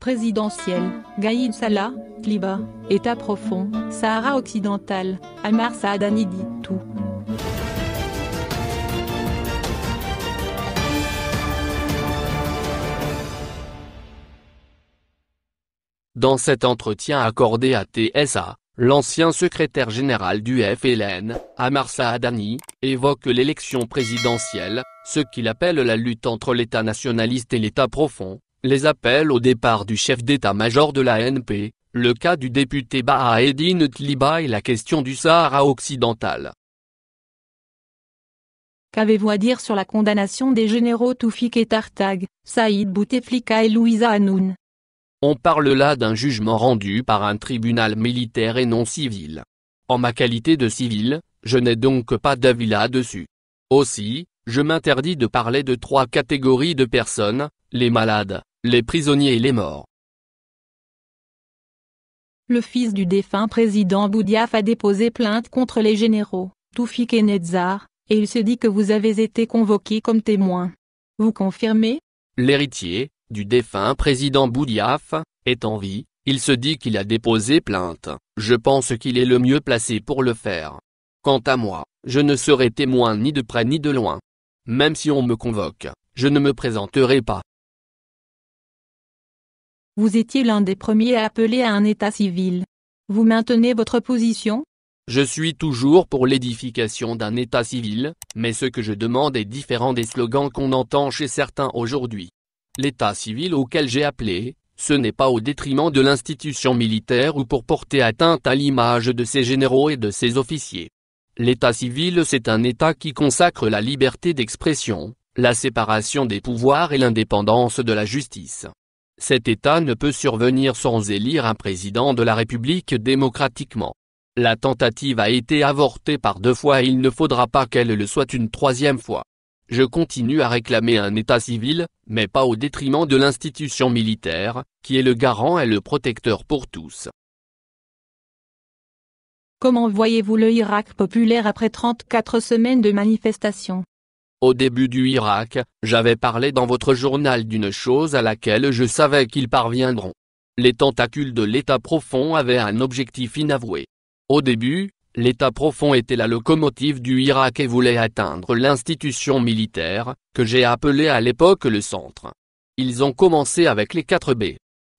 présidentielle, Gaïd Salah, Tliba, État profond, Sahara occidental, Amar Saadani dit tout. Dans cet entretien accordé à TSA, l'ancien secrétaire général du FLN, Amar Saadani, évoque l'élection présidentielle, ce qu'il appelle la lutte entre l'État nationaliste et l'État profond, les appels au départ du chef d'état-major de la NP, le cas du député Bahaedine Tliba et la question du Sahara occidental. Qu'avez-vous à dire sur la condamnation des généraux Toufik et Tartag, Saïd Bouteflika et Louisa Hanoun On parle là d'un jugement rendu par un tribunal militaire et non civil. En ma qualité de civil, je n'ai donc pas d'avis là-dessus. Aussi, je m'interdis de parler de trois catégories de personnes, les malades, les prisonniers et les morts. Le fils du défunt président Boudiaf a déposé plainte contre les généraux, Toufik et Nedzar, et il se dit que vous avez été convoqué comme témoin. Vous confirmez L'héritier, du défunt président Boudiaf, est en vie, il se dit qu'il a déposé plainte, je pense qu'il est le mieux placé pour le faire. Quant à moi, je ne serai témoin ni de près ni de loin. Même si on me convoque, je ne me présenterai pas. Vous étiez l'un des premiers à appeler à un état civil. Vous maintenez votre position Je suis toujours pour l'édification d'un état civil, mais ce que je demande est différent des slogans qu'on entend chez certains aujourd'hui. L'état civil auquel j'ai appelé, ce n'est pas au détriment de l'institution militaire ou pour porter atteinte à l'image de ses généraux et de ses officiers. L'état civil c'est un état qui consacre la liberté d'expression, la séparation des pouvoirs et l'indépendance de la justice. Cet État ne peut survenir sans élire un président de la République démocratiquement. La tentative a été avortée par deux fois et il ne faudra pas qu'elle le soit une troisième fois. Je continue à réclamer un État civil, mais pas au détriment de l'institution militaire, qui est le garant et le protecteur pour tous. Comment voyez-vous le Irak populaire après 34 semaines de manifestations au début du Irak, j'avais parlé dans votre journal d'une chose à laquelle je savais qu'ils parviendront. Les tentacules de l'État profond avaient un objectif inavoué. Au début, l'État profond était la locomotive du Irak et voulait atteindre l'institution militaire, que j'ai appelée à l'époque le centre. Ils ont commencé avec les 4 B.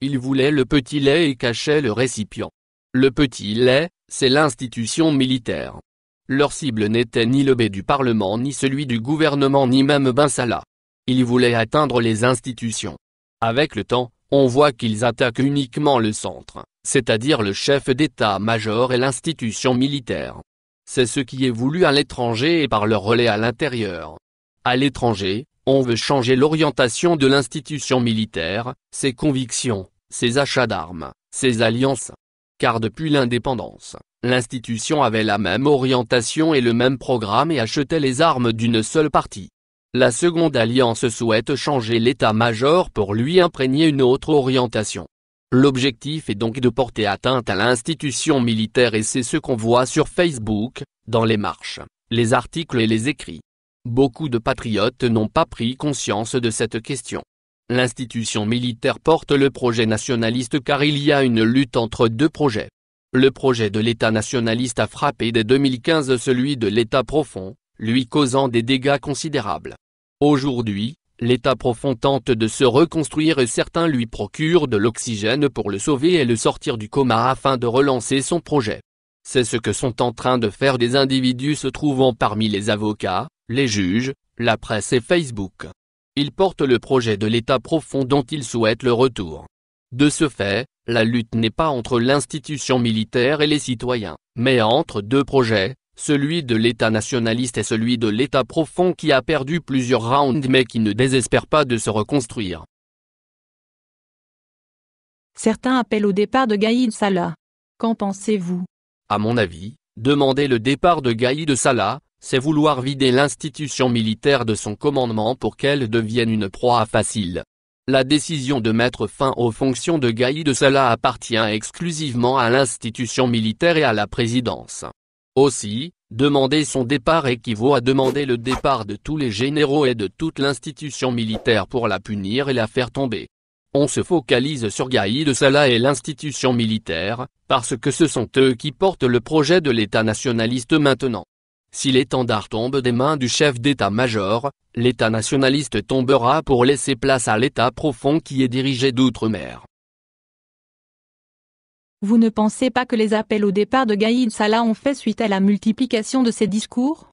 Ils voulaient le petit lait et cachaient le récipient. Le petit lait, c'est l'institution militaire. Leur cible n'était ni le B du Parlement ni celui du gouvernement ni même Binsala. Ils voulaient atteindre les institutions. Avec le temps, on voit qu'ils attaquent uniquement le centre, c'est-à-dire le chef d'état-major et l'institution militaire. C'est ce qui est voulu à l'étranger et par leur relais à l'intérieur. À l'étranger, on veut changer l'orientation de l'institution militaire, ses convictions, ses achats d'armes, ses alliances. Car depuis l'indépendance, L'institution avait la même orientation et le même programme et achetait les armes d'une seule partie. La seconde alliance souhaite changer l'état-major pour lui imprégner une autre orientation. L'objectif est donc de porter atteinte à l'institution militaire et c'est ce qu'on voit sur Facebook, dans les marches, les articles et les écrits. Beaucoup de patriotes n'ont pas pris conscience de cette question. L'institution militaire porte le projet nationaliste car il y a une lutte entre deux projets. Le projet de l'État nationaliste a frappé dès 2015 celui de l'État profond, lui causant des dégâts considérables. Aujourd'hui, l'État profond tente de se reconstruire et certains lui procurent de l'oxygène pour le sauver et le sortir du coma afin de relancer son projet. C'est ce que sont en train de faire des individus se trouvant parmi les avocats, les juges, la presse et Facebook. Ils portent le projet de l'État profond dont ils souhaitent le retour. De ce fait, la lutte n'est pas entre l'institution militaire et les citoyens, mais entre deux projets, celui de l'État nationaliste et celui de l'État profond qui a perdu plusieurs rounds mais qui ne désespère pas de se reconstruire. Certains appellent au départ de Gaïd Salah. Qu'en pensez-vous À mon avis, demander le départ de Gaïd Salah, c'est vouloir vider l'institution militaire de son commandement pour qu'elle devienne une proie facile. La décision de mettre fin aux fonctions de Gaï de appartient exclusivement à l'institution militaire et à la présidence. Aussi, demander son départ équivaut à demander le départ de tous les généraux et de toute l'institution militaire pour la punir et la faire tomber. On se focalise sur Gaï de salah et l'institution militaire, parce que ce sont eux qui portent le projet de l'État nationaliste maintenant. Si l'étendard tombe des mains du chef d'état-major, l'état nationaliste tombera pour laisser place à l'état profond qui est dirigé d'outre-mer. Vous ne pensez pas que les appels au départ de Gaïd Salah ont fait suite à la multiplication de ses discours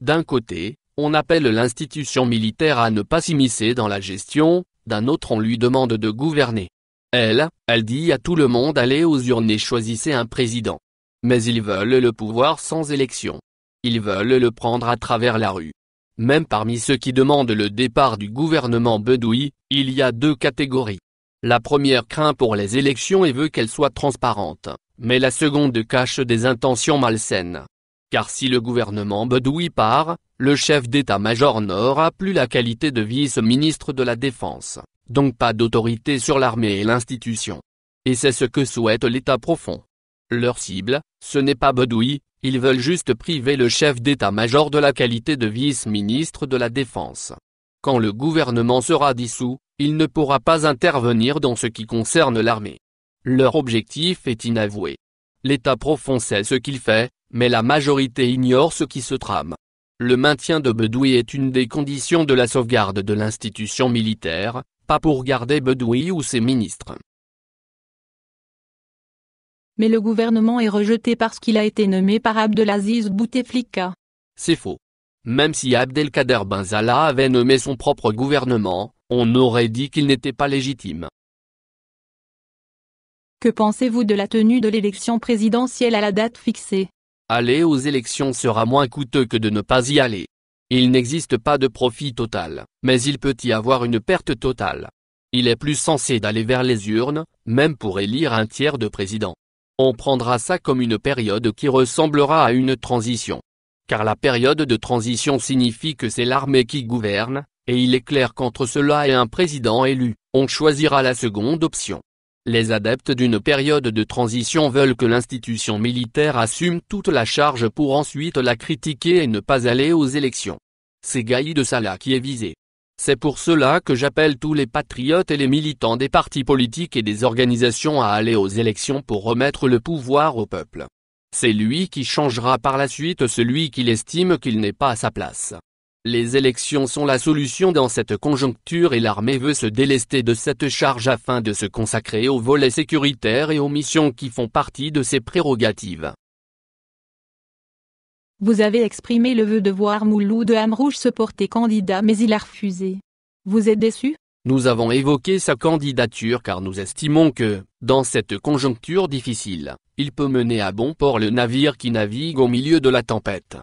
D'un côté, on appelle l'institution militaire à ne pas s'immiscer dans la gestion, d'un autre on lui demande de gouverner. Elle, elle dit à tout le monde allez aux urnes choisissez un président. Mais ils veulent le pouvoir sans élection. Ils veulent le prendre à travers la rue. Même parmi ceux qui demandent le départ du gouvernement Bedoui, il y a deux catégories. La première craint pour les élections et veut qu'elles soient transparentes, mais la seconde cache des intentions malsaines. Car si le gouvernement Bedoui part, le chef d'état-major n'aura plus la qualité de vice-ministre de la Défense, donc pas d'autorité sur l'armée et l'institution. Et c'est ce que souhaite l'État profond. Leur cible, ce n'est pas Bedoui. ils veulent juste priver le chef d'état-major de la qualité de vice-ministre de la Défense. Quand le gouvernement sera dissous, il ne pourra pas intervenir dans ce qui concerne l'armée. Leur objectif est inavoué. L'État profond sait ce qu'il fait, mais la majorité ignore ce qui se trame. Le maintien de Bedoui est une des conditions de la sauvegarde de l'institution militaire, pas pour garder Bedoui ou ses ministres mais le gouvernement est rejeté parce qu'il a été nommé par Abdelaziz Bouteflika. C'est faux. Même si Abdelkader Benzala avait nommé son propre gouvernement, on aurait dit qu'il n'était pas légitime. Que pensez-vous de la tenue de l'élection présidentielle à la date fixée Aller aux élections sera moins coûteux que de ne pas y aller. Il n'existe pas de profit total, mais il peut y avoir une perte totale. Il est plus censé d'aller vers les urnes, même pour élire un tiers de président on prendra ça comme une période qui ressemblera à une transition. Car la période de transition signifie que c'est l'armée qui gouverne, et il est clair qu'entre cela et un président élu, on choisira la seconde option. Les adeptes d'une période de transition veulent que l'institution militaire assume toute la charge pour ensuite la critiquer et ne pas aller aux élections. C'est Gaïd Salah qui est visé. C'est pour cela que j'appelle tous les patriotes et les militants des partis politiques et des organisations à aller aux élections pour remettre le pouvoir au peuple. C'est lui qui changera par la suite celui qu'il estime qu'il n'est pas à sa place. Les élections sont la solution dans cette conjoncture et l'armée veut se délester de cette charge afin de se consacrer aux volets sécuritaires et aux missions qui font partie de ses prérogatives. Vous avez exprimé le vœu de voir de Hamrouche se porter candidat mais il a refusé. Vous êtes déçu Nous avons évoqué sa candidature car nous estimons que, dans cette conjoncture difficile, il peut mener à bon port le navire qui navigue au milieu de la tempête.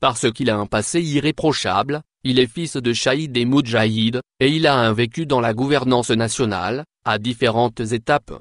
Parce qu'il a un passé irréprochable, il est fils de Chaïd et Moudjahid, et il a un vécu dans la gouvernance nationale, à différentes étapes.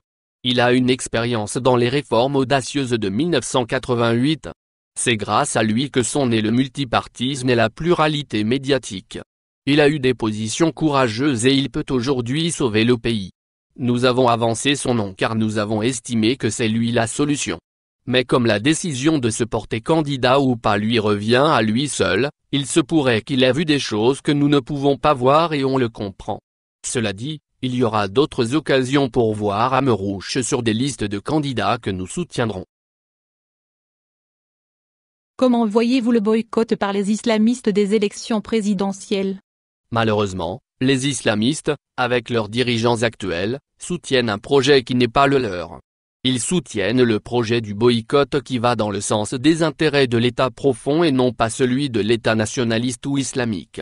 Il a une expérience dans les réformes audacieuses de 1988, c'est grâce à lui que sont nés le multipartisme et la pluralité médiatique. Il a eu des positions courageuses et il peut aujourd'hui sauver le pays. Nous avons avancé son nom car nous avons estimé que c'est lui la solution. Mais comme la décision de se porter candidat ou pas lui revient à lui seul, il se pourrait qu'il ait vu des choses que nous ne pouvons pas voir et on le comprend. Cela dit, il y aura d'autres occasions pour voir Rouche sur des listes de candidats que nous soutiendrons. Comment voyez-vous le boycott par les islamistes des élections présidentielles Malheureusement, les islamistes, avec leurs dirigeants actuels, soutiennent un projet qui n'est pas le leur. Ils soutiennent le projet du boycott qui va dans le sens des intérêts de l'État profond et non pas celui de l'État nationaliste ou islamique.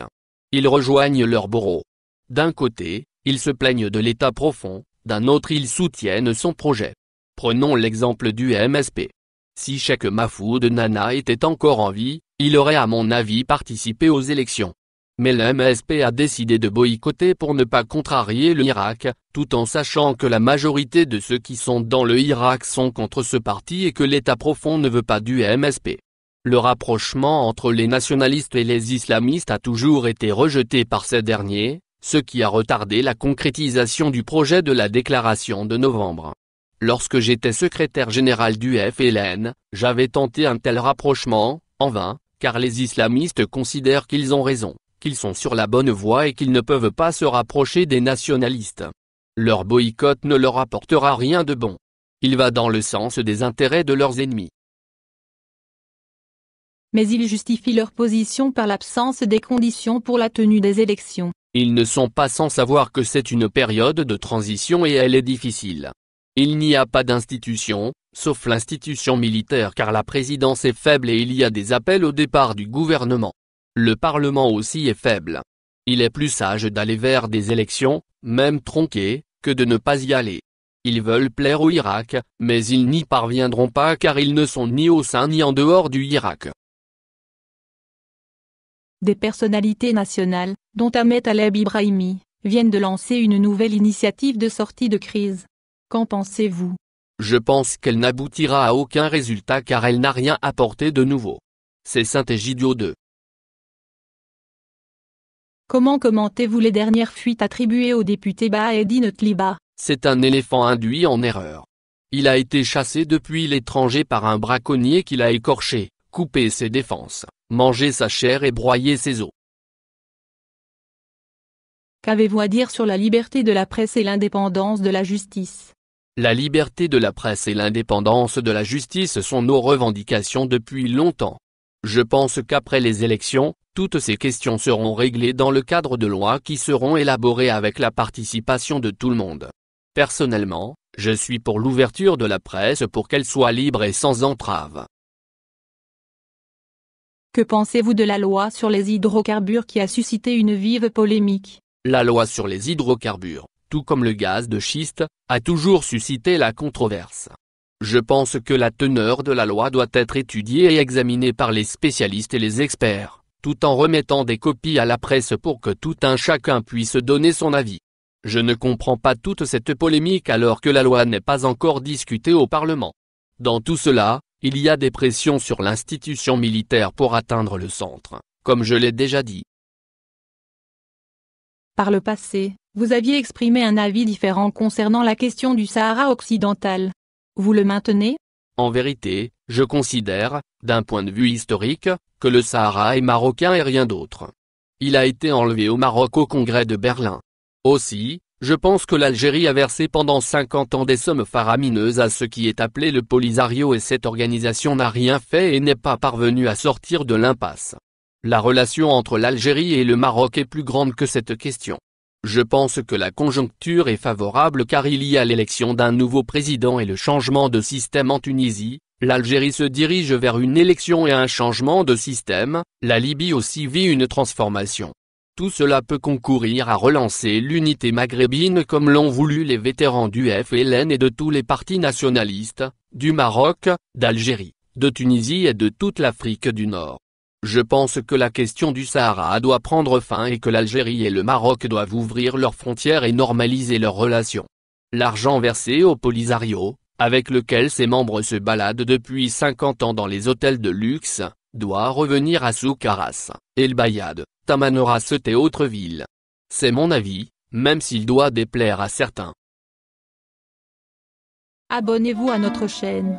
Ils rejoignent leur bourreau. D'un côté, ils se plaignent de l'État profond, d'un autre ils soutiennent son projet. Prenons l'exemple du MSP. Si Sheikh de Nana était encore en vie, il aurait à mon avis participé aux élections. Mais l'MSP a décidé de boycotter pour ne pas contrarier le Irak, tout en sachant que la majorité de ceux qui sont dans le Irak sont contre ce parti et que l'État profond ne veut pas du MSP. Le rapprochement entre les nationalistes et les islamistes a toujours été rejeté par ces derniers, ce qui a retardé la concrétisation du projet de la déclaration de novembre. Lorsque j'étais secrétaire général du FLN, j'avais tenté un tel rapprochement, en vain, car les islamistes considèrent qu'ils ont raison, qu'ils sont sur la bonne voie et qu'ils ne peuvent pas se rapprocher des nationalistes. Leur boycott ne leur apportera rien de bon. Il va dans le sens des intérêts de leurs ennemis. Mais ils justifient leur position par l'absence des conditions pour la tenue des élections. Ils ne sont pas sans savoir que c'est une période de transition et elle est difficile. Il n'y a pas d'institution, sauf l'institution militaire car la présidence est faible et il y a des appels au départ du gouvernement. Le Parlement aussi est faible. Il est plus sage d'aller vers des élections, même tronquées, que de ne pas y aller. Ils veulent plaire au Irak, mais ils n'y parviendront pas car ils ne sont ni au sein ni en dehors du Irak. Des personnalités nationales, dont Ahmed Aleb Ibrahimi, viennent de lancer une nouvelle initiative de sortie de crise. Qu'en pensez-vous Je pense qu'elle n'aboutira à aucun résultat car elle n'a rien apporté de nouveau. C'est saint égidio II. Comment commentez-vous les dernières fuites attribuées au député Baedine Tliba C'est un éléphant induit en erreur. Il a été chassé depuis l'étranger par un braconnier qui l'a écorché, coupé ses défenses, mangé sa chair et broyé ses os. Qu'avez-vous à dire sur la liberté de la presse et l'indépendance de la justice la liberté de la presse et l'indépendance de la justice sont nos revendications depuis longtemps. Je pense qu'après les élections, toutes ces questions seront réglées dans le cadre de lois qui seront élaborées avec la participation de tout le monde. Personnellement, je suis pour l'ouverture de la presse pour qu'elle soit libre et sans entrave. Que pensez-vous de la loi sur les hydrocarbures qui a suscité une vive polémique La loi sur les hydrocarbures, tout comme le gaz de schiste, a toujours suscité la controverse. Je pense que la teneur de la loi doit être étudiée et examinée par les spécialistes et les experts, tout en remettant des copies à la presse pour que tout un chacun puisse donner son avis. Je ne comprends pas toute cette polémique alors que la loi n'est pas encore discutée au Parlement. Dans tout cela, il y a des pressions sur l'institution militaire pour atteindre le centre, comme je l'ai déjà dit. Par le passé, vous aviez exprimé un avis différent concernant la question du Sahara occidental. Vous le maintenez En vérité, je considère, d'un point de vue historique, que le Sahara est marocain et rien d'autre. Il a été enlevé au Maroc au Congrès de Berlin. Aussi, je pense que l'Algérie a versé pendant 50 ans des sommes faramineuses à ce qui est appelé le Polisario et cette organisation n'a rien fait et n'est pas parvenue à sortir de l'impasse. La relation entre l'Algérie et le Maroc est plus grande que cette question. Je pense que la conjoncture est favorable car il y a l'élection d'un nouveau président et le changement de système en Tunisie, l'Algérie se dirige vers une élection et un changement de système, la Libye aussi vit une transformation. Tout cela peut concourir à relancer l'unité maghrébine comme l'ont voulu les vétérans du FLN et de tous les partis nationalistes, du Maroc, d'Algérie, de Tunisie et de toute l'Afrique du Nord. Je pense que la question du Sahara doit prendre fin et que l'Algérie et le Maroc doivent ouvrir leurs frontières et normaliser leurs relations. L'argent versé au Polisario, avec lequel ses membres se baladent depuis 50 ans dans les hôtels de luxe, doit revenir à Soukaras, El Bayad, Tamanoras et autres villes. C'est mon avis, même s'il doit déplaire à certains. Abonnez-vous à notre chaîne